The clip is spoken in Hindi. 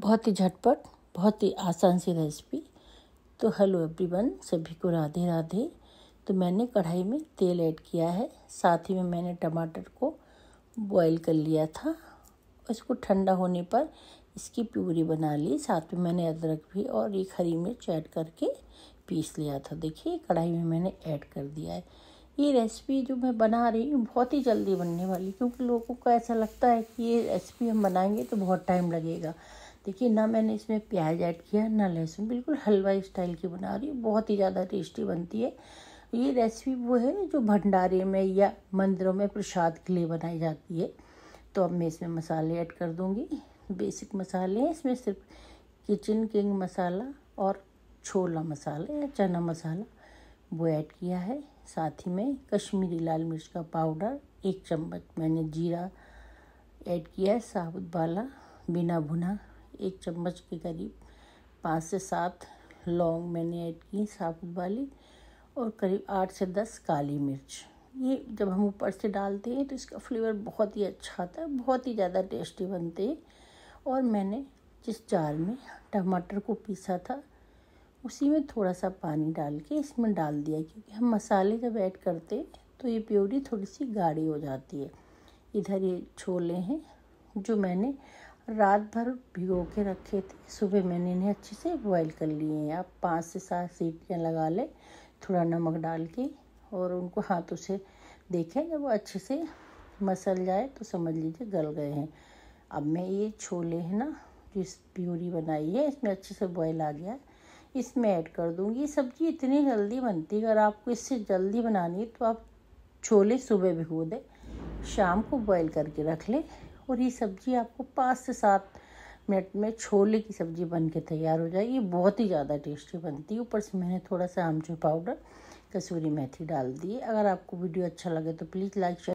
बहुत ही झटपट बहुत ही आसान सी रेसिपी तो हेलो एवरीवन सभी को राधे राधे तो मैंने कढ़ाई में तेल ऐड किया है साथ ही में मैंने टमाटर को बॉईल कर लिया था इसको ठंडा होने पर इसकी प्यूरी बना ली साथ में मैंने अदरक भी और एक हरी मिर्च ऐड करके पीस लिया था देखिए कढ़ाई में मैंने ऐड कर दिया है ये रेसिपी जो मैं बना रही हूँ बहुत ही जल्दी बनने वाली क्योंकि लोगों को ऐसा लगता है कि ये रेसिपी हम बनाएंगे तो बहुत टाइम लगेगा देखिए ना मैंने इसमें प्याज ऐड किया ना लहसुन बिल्कुल हलवा स्टाइल की बना रही हूँ बहुत ही ज़्यादा टेस्टी बनती है ये रेसिपी वो है जो भंडारे में या मंदिरों में प्रसाद के लिए बनाई जाती है तो अब मैं इसमें मसाले ऐड कर दूँगी बेसिक मसाले हैं इसमें सिर्फ किचन किंग मसाला और छोला मसाला या चना मसाला वो ऐड किया है साथ ही में कश्मीरी लाल मिर्च का पाउडर एक चम्मच मैंने जीरा ऐड किया है साबुत वाला बिना भुना एक चम्मच के करीब पाँच से सात लौंग मैंने ऐड की साबुत वाली और करीब आठ से दस काली मिर्च ये जब हम ऊपर से डालते हैं तो इसका फ्लेवर बहुत ही अच्छा आता है बहुत ही ज़्यादा टेस्टी बनते हैं और मैंने जिस जार में टमाटर को पीसा था उसी में थोड़ा सा पानी डाल के इसमें डाल दिया क्योंकि हम मसाले जब ऐड करते हैं तो ये प्योरी थोड़ी सी गाढ़ी हो जाती है इधर ये छोले हैं जो मैंने रात भर भिगो के रखे थे सुबह मैंने इन्हें अच्छे से बॉईल कर लिए हैं आप पाँच से सात सीटियाँ लगा लें थोड़ा नमक डाल के और उनको हाथों से देखें जब वो अच्छे से मसल जाए तो समझ लीजिए गल गए हैं अब मैं ये छोले हैं ना जिस प्यूरी बनाई है इसमें अच्छे से बॉयल आ गया है इसमें ऐड कर दूँगी ये सब्ज़ी इतनी जल्दी बनती है अगर आपको इससे जल्दी बनानी है तो आप छोले सुबह भिगो दें शाम को बॉयल करके रख लें और ये सब्ज़ी आपको पाँच से सात मिनट में छोले की सब्ज़ी बन के तैयार हो जाएगी बहुत ही ज़्यादा टेस्टी बनती है ऊपर से मैंने थोड़ा सा आमचूर पाउडर कसूरी मेथी डाल दी अगर आपको वीडियो अच्छा लगे तो प्लीज़ लाइक